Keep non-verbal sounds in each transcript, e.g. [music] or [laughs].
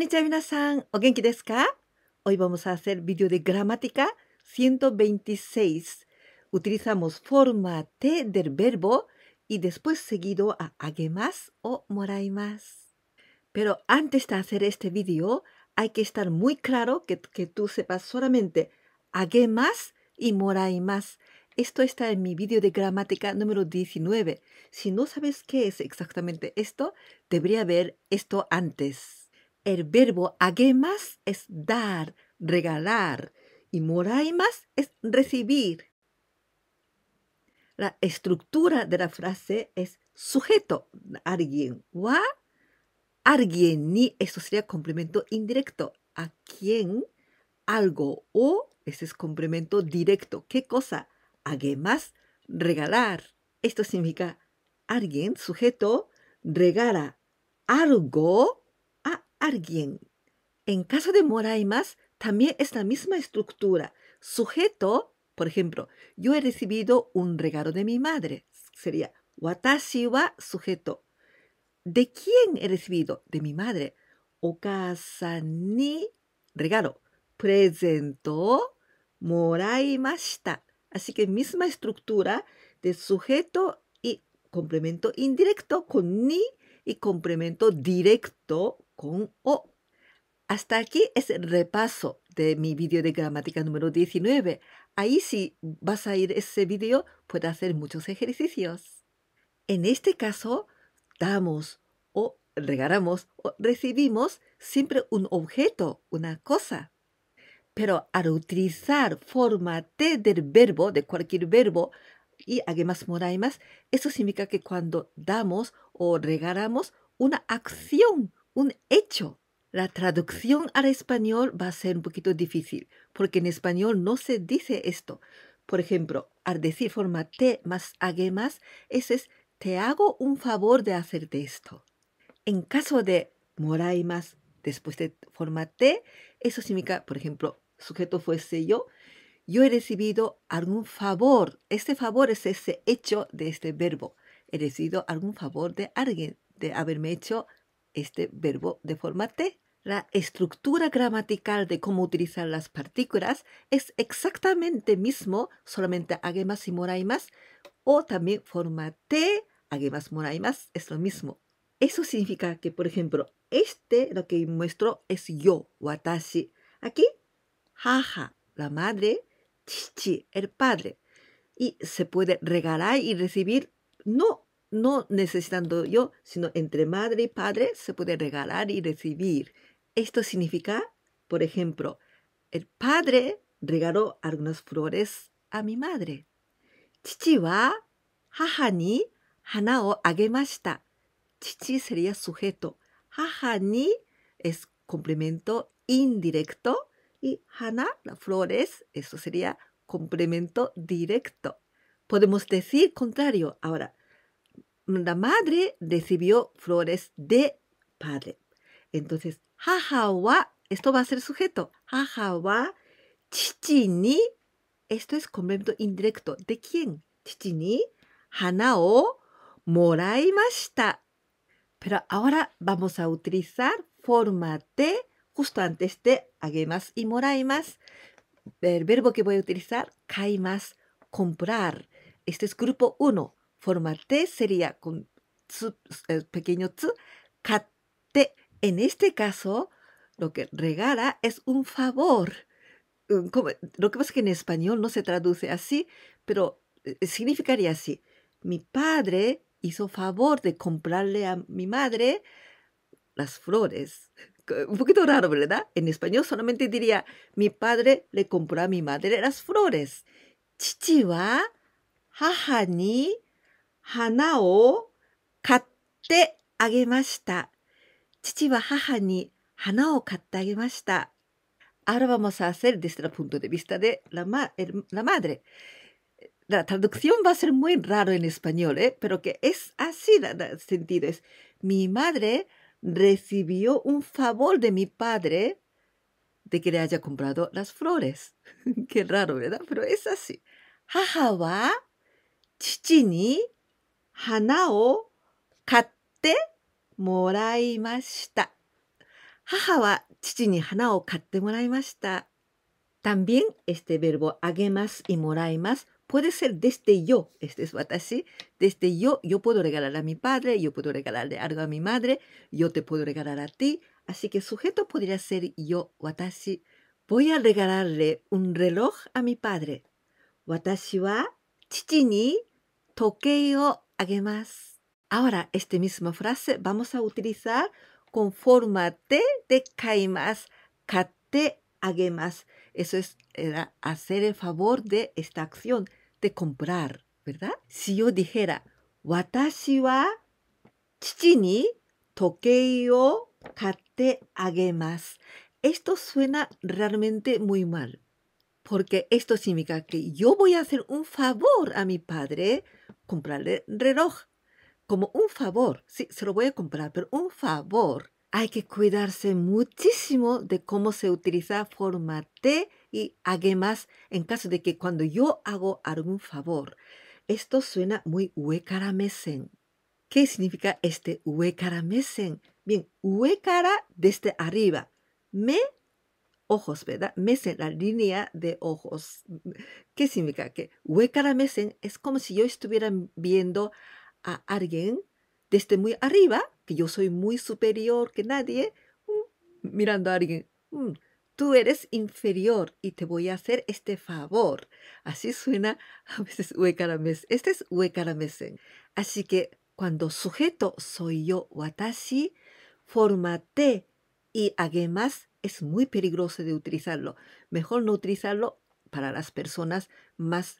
にちは皆さん、お元気ですか Hoy vamos a hacer vídeo de gramática 126. Utilizamos forma T del verbo y después seguido a más o más. Pero antes de hacer este vídeo, hay que estar muy claro que, que tú sepas solamente más y más. Esto está en mi vídeo de gramática número 19. Si no sabes qué es exactamente esto, debería ver esto antes el verbo agemas es dar, regalar, y moraimas es recibir. La estructura de la frase es sujeto, alguien, wa, alguien, ni, esto sería complemento indirecto, a quién, algo, o, ese es complemento directo, qué cosa, agemas, regalar. Esto significa alguien, sujeto, regala algo alguien. En caso de Moraimas, también es la misma estructura. Sujeto, por ejemplo, yo he recibido un regalo de mi madre. Sería watashi wa sujeto. ¿De quién he recibido? De mi madre. Okasa ni regalo. Presento moraimashita. Así que misma estructura de sujeto y complemento indirecto con ni y complemento directo con O. Hasta aquí es el repaso de mi vídeo de gramática número 19. Ahí si vas a ir ese vídeo puedes hacer muchos ejercicios. En este caso, damos o regalamos o recibimos siempre un objeto, una cosa. Pero al utilizar forma T del verbo, de cualquier verbo, y además moraimas, eso significa que cuando damos o regalamos una acción, un hecho. La traducción al español va a ser un poquito difícil, porque en español no se dice esto. Por ejemplo, al decir forma más hague más, ese es te hago un favor de hacerte esto. En caso de moray más después de forma te, eso significa, por ejemplo, sujeto fuese yo, yo he recibido algún favor. Este favor es ese hecho de este verbo. He recibido algún favor de alguien, de haberme hecho este verbo de forma T. La estructura gramatical de cómo utilizar las partículas es exactamente mismo, solamente agemas y moraimas, o también forma T, agemas, moraimas, es lo mismo. Eso significa que, por ejemplo, este lo que muestro es yo, watashi. Aquí, jaja, la madre, chichi, el padre. Y se puede regalar y recibir no no necesitando yo, sino entre madre y padre se puede regalar y recibir. Esto significa, por ejemplo, el padre regaló algunas flores a mi madre. Chichi wa haha ni hana o agemashita. Chichi sería sujeto. Haha ni es complemento indirecto y hana, las flores, eso sería complemento directo. Podemos decir contrario. Ahora, la madre recibió flores de padre. Entonces, jajawa, esto va a ser sujeto. Jajawa, ni, esto es complemento indirecto. ¿De quién? Chichini, hanao, moraimashita. Pero ahora vamos a utilizar forma de, justo antes de agemas y moraimas. El verbo que voy a utilizar, kaimas, comprar. Este es grupo 1. Formarte sería con pequeño tsu, katte. En este caso, lo que regala es un favor. Mm, lo que pasa es que en español no se traduce así, pero eh, eh, significaría así. Mi padre hizo favor de comprarle a mi madre las flores. Un poquito raro, ¿verdad? En español solamente diría, mi padre le compró a mi madre las flores. Chichi wa haha ni Ahora vamos a hacer desde el punto de vista de la, madre. La traducción va a ser muy raro en español, ¿eh? pero que es así el sentido. Es, mi madre recibió un favor de mi padre de que le haya comprado las flores. [laughs] Qué raro, ¿verdad? Pero es así. Jaja wa chichi ni 花を買ってもらいました。母は父に花を買ってもらいました。También este verbo あげます más y m o puede ser desde yo. Este es 私 Desde yo, yo puedo regalar a mi padre, yo puedo regalarle algo a mi madre, yo te puedo regalar a ti. Así que sujeto podría ser yo, 私 Voy a regalarle un reloj a mi padre. 私は父に時計を ahora esta misma frase vamos a utilizar con forma de de kaimas, kate Eso es hacer el favor de esta acción de comprar, ¿verdad? Si yo dijera, watashi wa chichi tokei Esto suena realmente muy mal, porque esto significa que yo voy a hacer un favor a mi padre comprarle reloj como un favor. Sí, se lo voy a comprar, pero un favor. Hay que cuidarse muchísimo de cómo se utiliza forma T y más. en caso de que cuando yo hago algún favor. Esto suena muy huecaramesen ¿Qué significa este huecaramesen Bien, huecara desde arriba. Me ojos, ¿verdad? Mesen, la línea de ojos. ¿Qué significa? Que huecara mesen es como si yo estuviera viendo a alguien desde muy arriba, que yo soy muy superior que nadie, mm, mirando a alguien. Mm, tú eres inferior y te voy a hacer este favor. Así suena [laughs] a veces huecara mes Este es huecara mesen. Así que cuando sujeto soy yo, watashi, formate y más es muy peligroso de utilizarlo. Mejor no utilizarlo para las personas más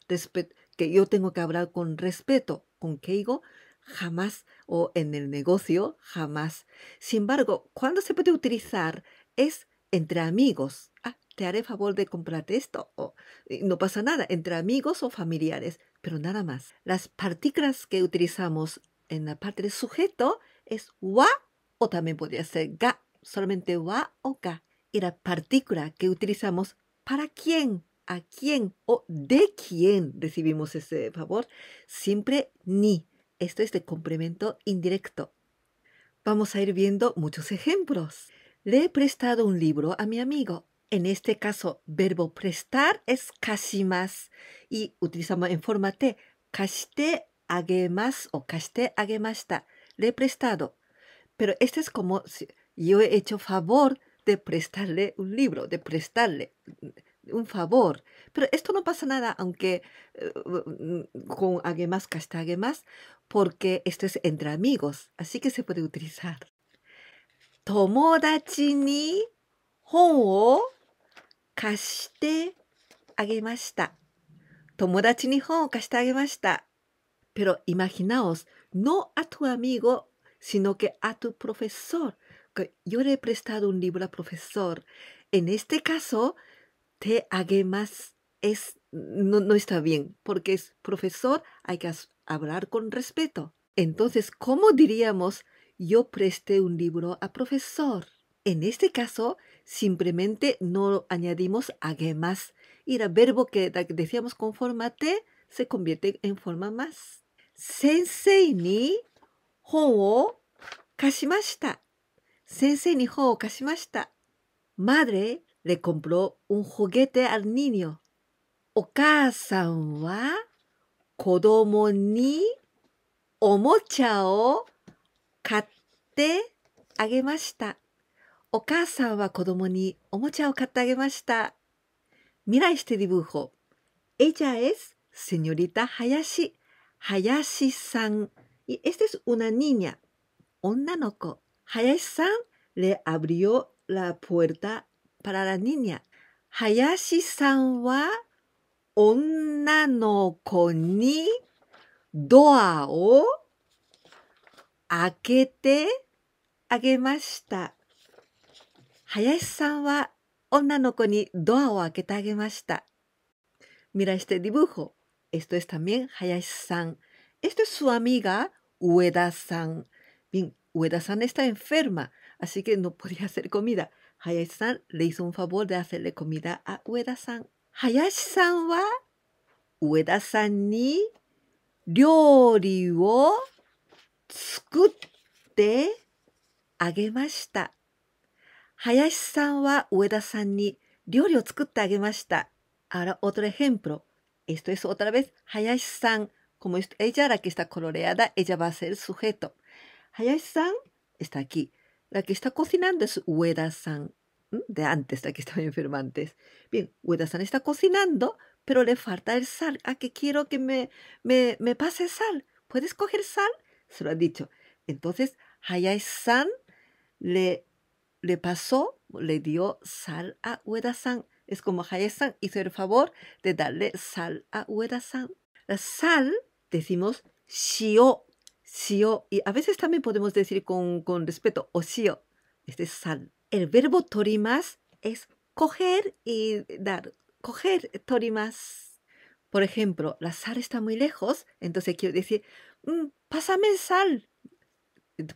que yo tengo que hablar con respeto. Con Keigo jamás, o en el negocio jamás. Sin embargo, cuando se puede utilizar es entre amigos. Ah, te haré favor de comprarte esto. no pasa nada, entre amigos o familiares, pero nada más. Las partículas que utilizamos en la parte del sujeto es wa o también podría ser ga, solamente wa o ga y la partícula que utilizamos para quién, a quién o de quién recibimos ese favor, siempre ni. Esto es de complemento indirecto. Vamos a ir viendo muchos ejemplos. Le he prestado un libro a mi amigo. En este caso, verbo prestar es más. y utilizamos en forma T. Kashite agemas o kashite agemashita. Le he prestado. Pero este es como si yo he hecho favor de prestarle un libro, de prestarle mm, un favor. Pero esto no pasa nada, aunque eh, con con más castague más, porque esto es entre amigos, así que se puede utilizar. Tomodachi ni hon o kashite agemashita. Tomodachi ni hon o kashite agemashita. Pero imaginaos, no a tu amigo, sino que a tu profesor yo le he prestado un libro al profesor. En este caso, te hagué más es no, está bien, porque es profesor, hay que hablar con respeto. Entonces, ¿cómo diríamos yo presté un libro a profesor? En este caso, simplemente no añadimos hagué más y el verbo que decíamos con forma te se convierte en forma más. Sensei ni hon o kashimashita. 先生に本を貸しました。マーレコンプロウンホゲテアルニニオ。お母さんは子供におもちゃを買ってあげました。お母さんは子供におもちゃを買ってあげました。未来してリブホ。エジャエス、セニョリタ、林林さん。エステス、ウナニーニャ。女の子。Hayashi-san le abrió la puerta para la niña. Hayashi-san wa onna no ko ni doa o akete agemashita. Hayashi-san wa 女の子にドアを開けてあげました。Mira este dibujo. Esto es también Hayashi-san. Esto es su amiga Ueda-san. Bien, Ueda-san está enferma, así que no podía hacer comida. Hayashi-san le hizo un favor de hacerle comida a Ueda-san. Hayashi-san wa Ueda-san ni ryōri wo tsukutte Hayashi-san wa Ueda-san ni Ahora otro ejemplo. Esto es otra vez Hayashi-san. Como ella la que está coloreada, ella va a ser sujeto. Hayashi-san está aquí. La que está cocinando es Ueda-san. De antes, la que estaba enferma antes. Bien, Ueda-san está cocinando, pero le falta el sal. ¿A ah, qué quiero que me, me, me pase sal. ¿Puedes coger sal? Se lo han dicho. Entonces, Hayashi-san le, le pasó, le dio sal a Ueda-san. Es como Hayashi-san hizo el favor de darle sal a Ueda-san. La sal, decimos shio y a veces también podemos decir con, con respeto, o este sal. El verbo torimas es coger y dar, coger torimas. Por ejemplo, la sal está muy lejos, entonces quiero decir, pasame mm, pásame sal.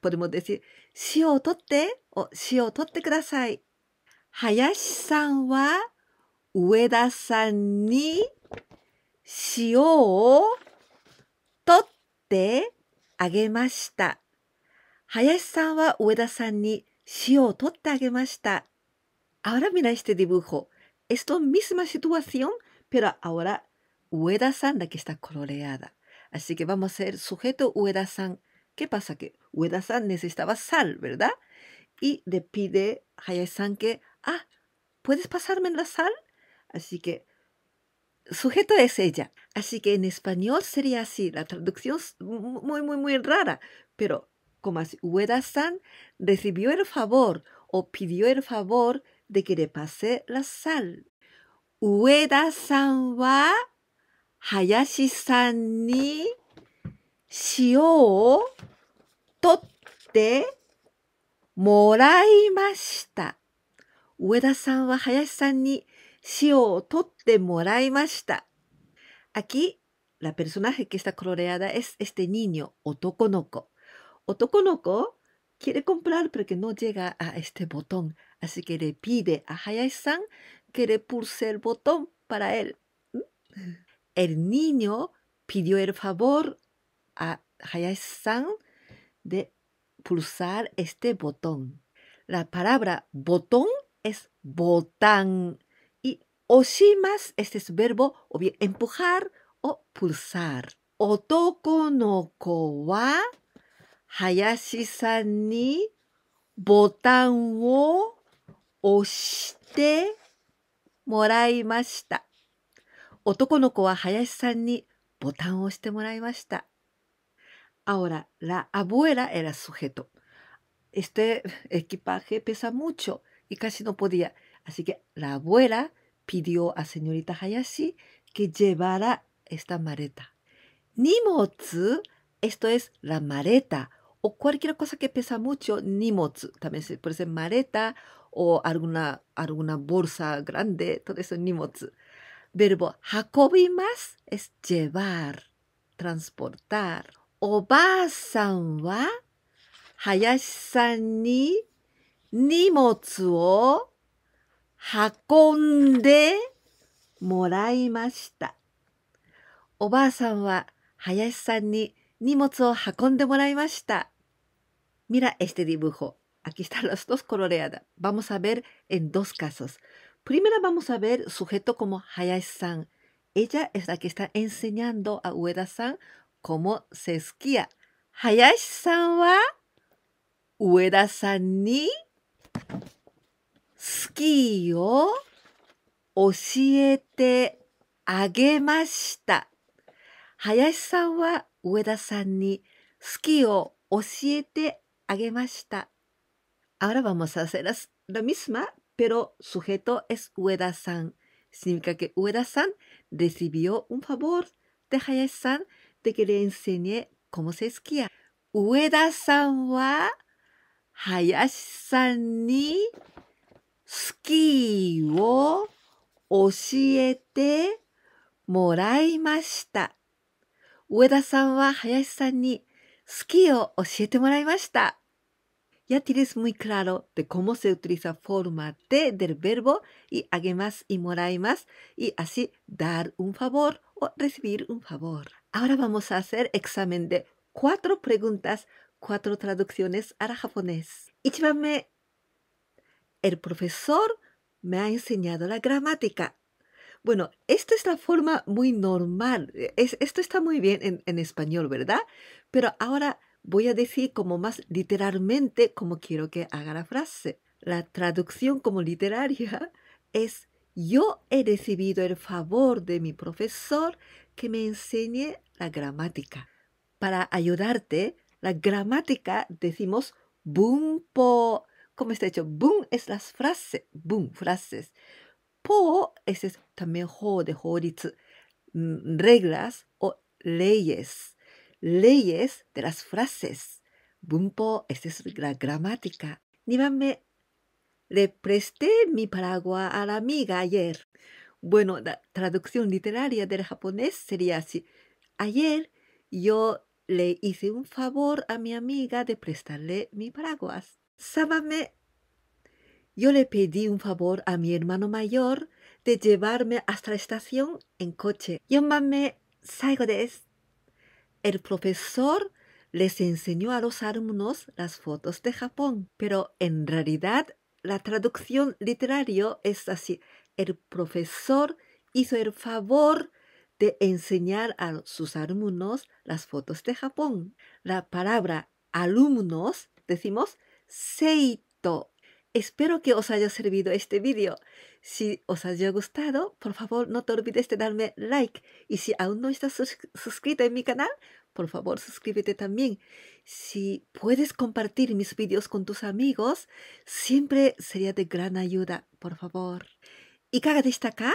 Podemos decir, shio tote o shio tote kudasai. Hayashi-san wa Ueda-san ni Si o Ahora mira este dibujo. Es la misma situación, pero ahora Ueda-san la que está coloreada. Así que vamos a ser sujeto Ueda-san. ¿Qué pasa? Que Ueda-san necesitaba sal, ¿verdad? Y le pide a san que, ah, ¿puedes pasarme la sal? Así que sujeto es ella. Así que en español sería así. La traducción es muy, muy, muy rara. Pero como así, Ueda-san recibió el favor o pidió el favor de que le pase la sal. Ueda-san wa Hayashi-san ni shio o totte moraimashita. Ueda-san wa Hayashi-san ni Aquí, la personaje que está coloreada es este niño, Otokonoko. Otokonoko quiere comprar porque no llega a este botón, así que le pide a Hayashi-san que le pulse el botón para él. El niño pidió el favor a Hayashi-san de pulsar este botón. La palabra botón es botán. Oshimas, este es verbo, o bien empujar o pulsar. Otoko no ko wa Hayashi-san ni botan wo oshite moraimashita. Otoko no ko wa Hayashi-san ni botan o oshite moraimashita. Ahora, la abuela era sujeto. Este equipaje pesa mucho y casi no podía. Así que la abuela pidió a señorita Hayashi que llevara esta mareta. Nimotsu, esto es la mareta o cualquier cosa que pesa mucho, nimotsu, también se puede ser mareta o alguna, alguna bolsa grande, todo eso nimotsu. Verbo hakobimas es llevar, transportar. Obasan wa hayashi san ni nimotsu o 運んでもらいました。おばあさんは林さんに荷物を運んでもらいました。Mira este dibujo. Aquí están las dos coloreadas. Vamos a ver en dos casos. Primero vamos a ver sujeto como Hayashi-san. Ella es la que está enseñando a Ueda-san cómo se esquía. Hayashi-san wa Ueda-san ni 好きーを教えてあげました。林さんは上田さんに好きを教えてあげました。あらばもさせらす。ラミスマ、ペロ、スヘト、エス、上田さん。シミカケ、上田さん、レシビオ、ん、ンファボール。で、林さん、デケレンセニエ、コモセスキア。上田さんは、林さんに、Ya tienes muy claro de cómo se utiliza forma de del verbo y además y moraimas y así dar un favor o recibir un favor. Ahora vamos a hacer examen de cuatro preguntas, cuatro traducciones al japonés. 1 el profesor me ha enseñado la gramática. Bueno, esta es la forma muy normal. E, esto está muy bien en, español, ¿verdad? Pero ahora voy a decir como más literalmente como quiero que haga la frase. La traducción como literaria [laughs] es yo he recibido el favor de mi profesor que me enseñe la gramática. Para ayudarte, la gramática decimos BUMPO como está hecho, Boom es las frases, boom frases. Po es, es también ho de mm, reglas o leyes, leyes de las frases. Bunpo, esa es la gramática. Ni le presté mi paraguas a la amiga ayer. Bueno, la traducción literaria del japonés sería así. Ayer yo le hice un favor a mi amiga de prestarle mi paraguas. Sábame. Yo le pedí un favor a mi hermano mayor de llevarme hasta la estación en coche. Llámame Saigo El profesor les enseñó a los alumnos las fotos de Japón, pero en realidad la traducción literaria es así. El profesor hizo el favor de enseñar a sus alumnos las fotos de Japón. La palabra alumnos, decimos, Seito. Espero que os haya servido este vídeo. Si os haya gustado, por favor no te olvides de darme like. Y si aún no estás suscrito en mi canal, por favor suscríbete también. Si puedes compartir mis vídeos con tus amigos, siempre sería de gran ayuda, por favor. ¿Y caga de esta acá?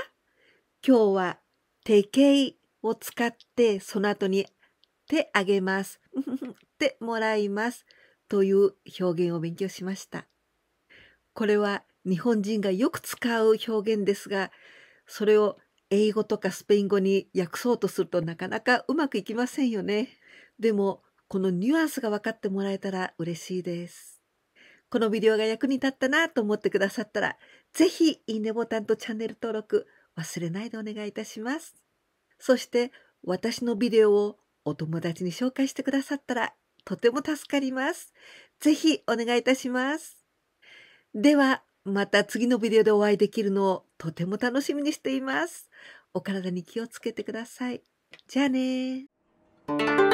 más [laughs] という表現を勉強しました。これは日本人がよく使う表現ですが、それを英語とかスペイン語に訳そうとするとなかなかうまくいきませんよね。でも、このニュアンスが分かってもらえたら嬉しいです。このビデオが役に立ったなと思ってくださったら、ぜひいいねボタンとチャンネル登録忘れないでお願いいたします。そして、私のビデオをお友達に紹介してくださったらとても助かります。ぜひお願いいたします。では、また次のビデオでお会いできるのをとても楽しみにしています。お体に気をつけてください。じゃあね